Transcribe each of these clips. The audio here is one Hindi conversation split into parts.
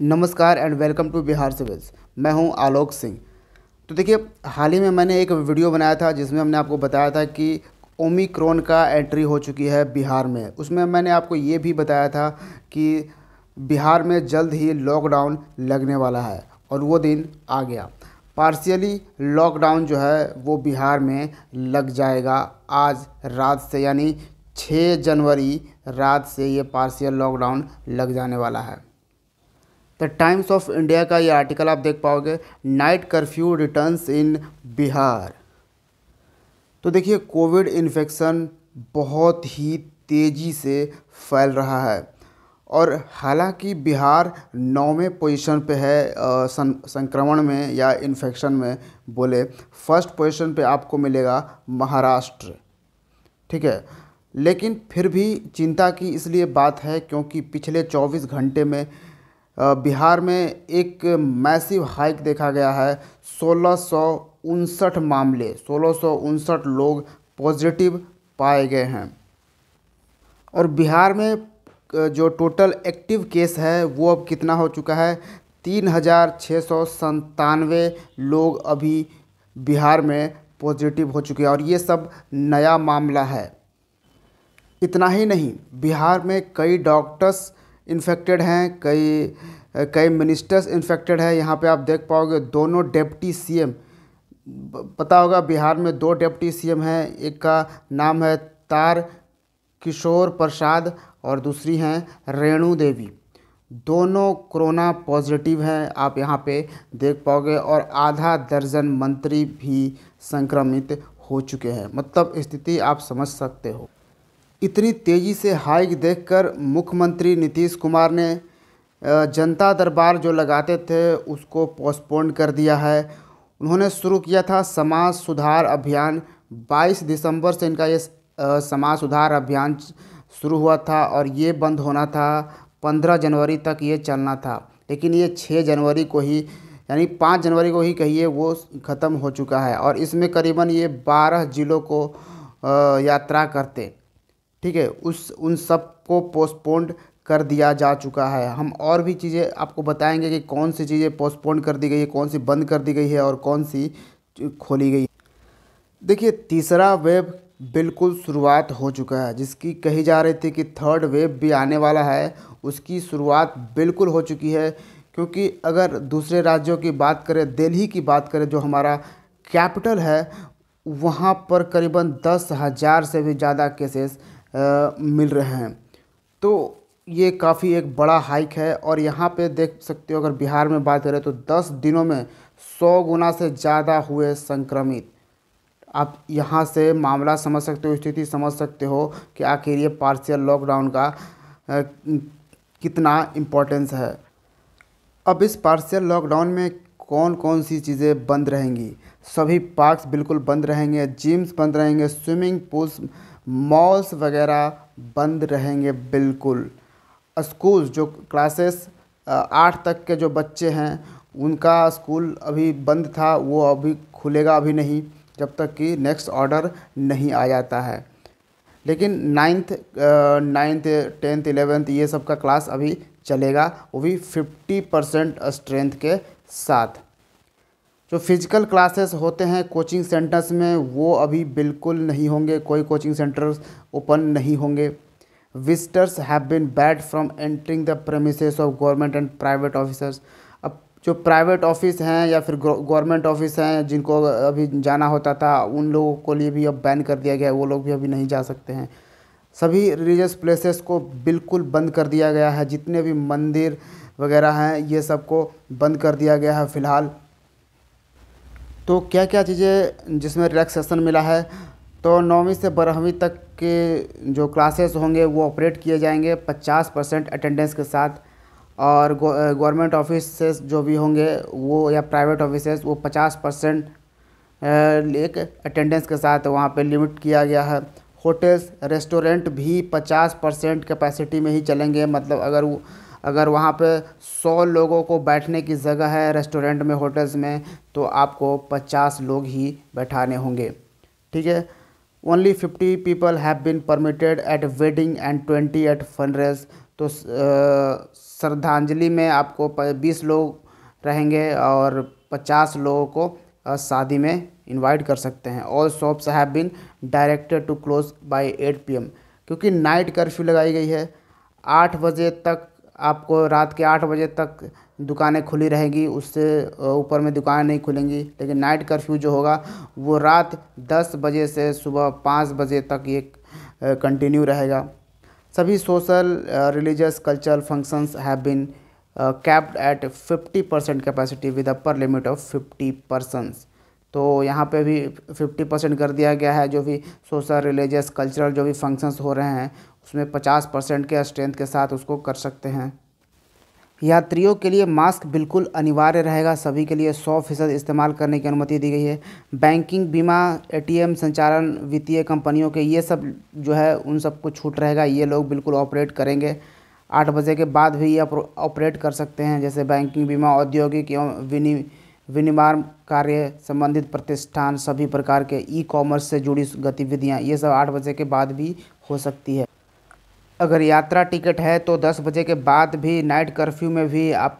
नमस्कार and welcome to Bihar civils मैं हूं आलोक सिंह तो देखिए हाल ही में मैंने एक वीडियो बनाया था जिसमें हमने आपको बताया था कि ओमिक्रोन का एंट्री हो चुकी है बिहार में उसमें मैंने आपको ये भी बताया था कि बिहार में जल्द ही लॉकडाउन लगने वाला है और वो दिन आ गया पार्शियली लॉकडाउन जो है वो बिहार में लग जाएगा आज रात से यानी 6 जनवरी रात से ये पार्शियल लॉकडाउन लग जाने वाला है द टाइम्स ऑफ इंडिया का ये आर्टिकल आप देख पाओगे night curfew returns in Bihar तो देखिए कोविड इन्फेक्शन बहुत ही तेज़ी से फैल रहा है और हालांकि बिहार नौवें पोजीशन पे है संक्रमण में या इन्फेक्शन में बोले फर्स्ट पोजीशन पे आपको मिलेगा महाराष्ट्र ठीक है लेकिन फिर भी चिंता की इसलिए बात है क्योंकि पिछले 24 घंटे में बिहार में एक मैसिव हाइक देखा गया है सोलह मामले सोलह लोग पॉजिटिव पाए गए हैं और बिहार में जो टोटल एक्टिव केस है वो अब कितना हो चुका है तीन हज़ार छः सौ संतानवे लोग अभी बिहार में पॉजिटिव हो चुके हैं और ये सब नया मामला है इतना ही नहीं बिहार में कई डॉक्टर्स इन्फेक्टेड हैं कई कई मिनिस्टर्स इन्फेक्टेड हैं यहाँ पे आप देख पाओगे दोनों डेप्टी सीएम पता होगा बिहार में दो डेप्टी सीएम हैं एक का नाम है तार किशोर प्रसाद और दूसरी हैं रेणु देवी दोनों कोरोना पॉजिटिव हैं आप यहाँ पे देख पाओगे और आधा दर्जन मंत्री भी संक्रमित हो चुके हैं मतलब स्थिति आप समझ सकते हो इतनी तेज़ी से हाइक देखकर मुख्यमंत्री नीतीश कुमार ने जनता दरबार जो लगाते थे उसको पोस्टपोन कर दिया है उन्होंने शुरू किया था समाज सुधार अभियान 22 दिसंबर से इनका ये समाज सुधार अभियान शुरू हुआ था और ये बंद होना था 15 जनवरी तक ये चलना था लेकिन ये 6 जनवरी को ही यानी 5 जनवरी को ही कहिए वो ख़त्म हो चुका है और इसमें करीबन ये 12 ज़िलों को यात्रा करते ठीक है उस उन सब को पोस्टपोन्ड कर दिया जा चुका है हम और भी चीज़ें आपको बताएंगे कि कौन सी चीज़ें पोस्टपोन्ड कर दी गई है कौन सी बंद कर दी गई है और कौन सी खोली गई देखिए तीसरा वेब बिल्कुल शुरुआत हो चुका है जिसकी कही जा रही थी कि थर्ड वेव भी आने वाला है उसकी शुरुआत बिल्कुल हो चुकी है क्योंकि अगर दूसरे राज्यों की बात करें दिल्ली की बात करें जो हमारा कैपिटल है वहाँ पर करीबन दस हज़ार से भी ज़्यादा केसेस मिल रहे हैं तो ये काफ़ी एक बड़ा हाइक है और यहाँ पे देख सकते हो अगर बिहार में बात करें तो 10 दिनों में 100 गुना से ज़्यादा हुए संक्रमित आप यहाँ से मामला समझ सकते हो स्थिति समझ सकते हो कि आखिर ये पार्शियल लॉकडाउन का कितना इम्पोर्टेंस है अब इस पार्शियल लॉकडाउन में कौन कौन सी चीज़ें बंद रहेंगी सभी पार्क्स बिल्कुल बंद रहेंगे जिम्स बंद रहेंगे स्विमिंग पूल्स मॉल्स वगैरह बंद रहेंगे बिल्कुल स्कूल जो क्लासेस आठ तक के जो बच्चे हैं उनका स्कूल अभी बंद था वो अभी खुलेगा अभी नहीं जब तक कि नेक्स्ट ऑर्डर नहीं आ जाता है लेकिन नाइन्थ नाइन्थ टेंथ इलेवेंथ ये सब का क्लास अभी चलेगा वो भी फिफ्टी परसेंट स्ट्रेंथ के साथ जो फिज़िकल क्लासेस होते हैं कोचिंग सेंटर्स में वो अभी बिल्कुल नहीं होंगे कोई कोचिंग सेंटर्स ओपन नहीं होंगे visitors have been barred from entering the premises of government and private officers अब जो प्राइवेट ऑफिस हैं या फिर गवर्नमेंट ऑफिस हैं जिनको अभी जाना होता था उन लोगों को लिए भी अब बैन कर दिया गया है वो लोग भी अभी नहीं जा सकते हैं सभी रिलीजियस प्लेसेस को बिल्कुल बंद कर दिया गया है जितने भी मंदिर वगैरह हैं ये सबको बंद कर दिया गया है फ़िलहाल तो क्या क्या चीज़ें जिसमें रिलैक्सेशन मिला है तो नौवीं से बारहवीं तक के जो क्लासेस होंगे वो ऑपरेट किए जाएंगे 50 परसेंट अटेंडेंस के साथ और गवर्नमेंट ऑफिस जो भी होंगे वो या प्राइवेट ऑफिस वो 50 परसेंट एक अटेंडेंस के साथ वहाँ पे लिमिट किया गया है होटल्स रेस्टोरेंट भी 50 परसेंट कैपेसिटी में ही चलेंगे मतलब अगर वो अगर वहाँ पे 100 लोगों को बैठने की जगह है रेस्टोरेंट में होटल्स में तो आपको 50 लोग ही बैठाने होंगे ठीक है only 50 people have been permitted at wedding and 20 at funerals तो श्रद्धांजलि में आपको 20 लोग रहेंगे और 50 लोगों को शादी में इनवाइट कर सकते हैं all shops have been directed to close by eight PM क्योंकि नाइट कर्फ्यू लगाई गई है आठ बजे तक आपको रात के आठ बजे तक दुकानें खुली रहेगी उससे ऊपर में दुकानें नहीं खुलेंगी लेकिन नाइट कर्फ्यू जो होगा वो रात दस बजे से सुबह पाँच बजे तक ये कंटिन्यू रहेगा सभी social religious cultural functions have been capped at 50 percent capacity with upper limit of 50 persons तो यहाँ पे भी 50 परसेंट कर दिया गया है जो भी सोशल रिलीजियस कल्चरल जो भी फंक्शंस हो रहे हैं उसमें 50 परसेंट के स्ट्रेंथ के साथ उसको कर सकते हैं यात्रियों के लिए मास्क बिल्कुल अनिवार्य रहेगा सभी के लिए सौ फीसद इस्तेमाल करने की अनुमति दी गई है बैंकिंग बीमा एटीएम संचालन वित्तीय कंपनियों के ये सब जो है उन सबको छूट रहेगा ये लोग बिल्कुल ऑपरेट करेंगे आठ बजे के बाद भी ये ऑपरेट कर सकते हैं जैसे बैंकिंग बीमा औद्योगिक एवं विनिमय विनिर्माण कार्य संबंधित प्रतिष्ठान सभी प्रकार के ई कॉमर्स से जुड़ी गतिविधियाँ ये सब आठ बजे के बाद भी हो सकती है अगर यात्रा टिकट है तो दस बजे के बाद भी नाइट कर्फ्यू में भी आप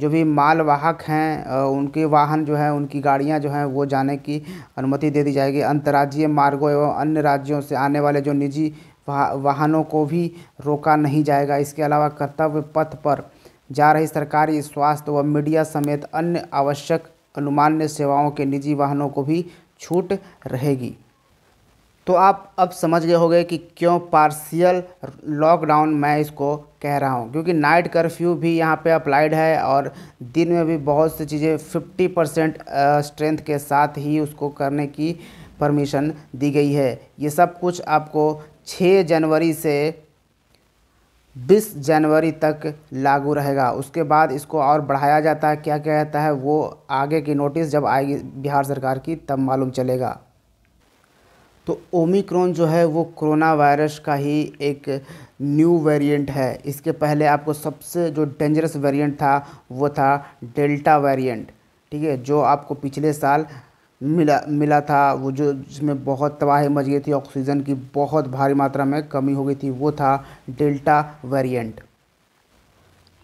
जो भी मालवाहक हैं उनके वाहन जो हैं उनकी गाड़ियां जो हैं वो जाने की अनुमति दे दी जाएगी अंतर्राज्यीय मार्गों एवं अन्य राज्यों से आने वाले जो निजी वाहनों को भी रोका नहीं जाएगा इसके अलावा कर्तव्य पथ पर जा रही सरकारी स्वास्थ्य व मीडिया समेत अन्य आवश्यक अनुमान्य सेवाओं के निजी वाहनों को भी छूट रहेगी तो आप अब समझ गए होंगे कि क्यों पार्शियल लॉकडाउन मैं इसको कह रहा हूँ क्योंकि नाइट कर्फ्यू भी यहाँ पे अप्लाइड है और दिन में भी बहुत सी चीज़ें 50 परसेंट स्ट्रेंथ के साथ ही उसको करने की परमिशन दी गई है ये सब कुछ आपको 6 जनवरी से 20 जनवरी तक लागू रहेगा उसके बाद इसको और बढ़ाया जाता है क्या क्या जाता है वो आगे की नोटिस जब आएगी बिहार सरकार की तब मालूम चलेगा तो ओमिक्रोन जो है वो कोरोना वायरस का ही एक न्यू वेरिएंट है इसके पहले आपको सबसे जो डेंजरस वेरिएंट था वो था डेल्टा वेरिएंट ठीक है जो आपको पिछले साल मिला मिला था वो जो जिसमें बहुत तबाही मच गई थी ऑक्सीजन की बहुत भारी मात्रा में कमी हो गई थी वो था डेल्टा वेरिएंट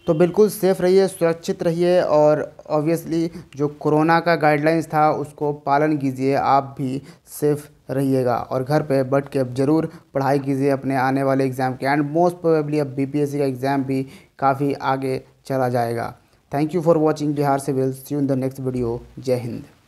तो बिल्कुल सेफ़ रहिए सुरक्षित रहिए और ऑब्वियसली जो कोरोना का गाइडलाइंस था उसको पालन कीजिए आप भी सेफ़ रहिएगा और घर पे बैठ के अब ज़रूर पढ़ाई कीजिए अपने आने वाले एग्ज़ाम के एंड मोस्ट प्रोबेबली अब बी का एग्ज़ाम भी काफ़ी आगे चला जाएगा thank you for watching Bihar civils see in the next video जय हिंद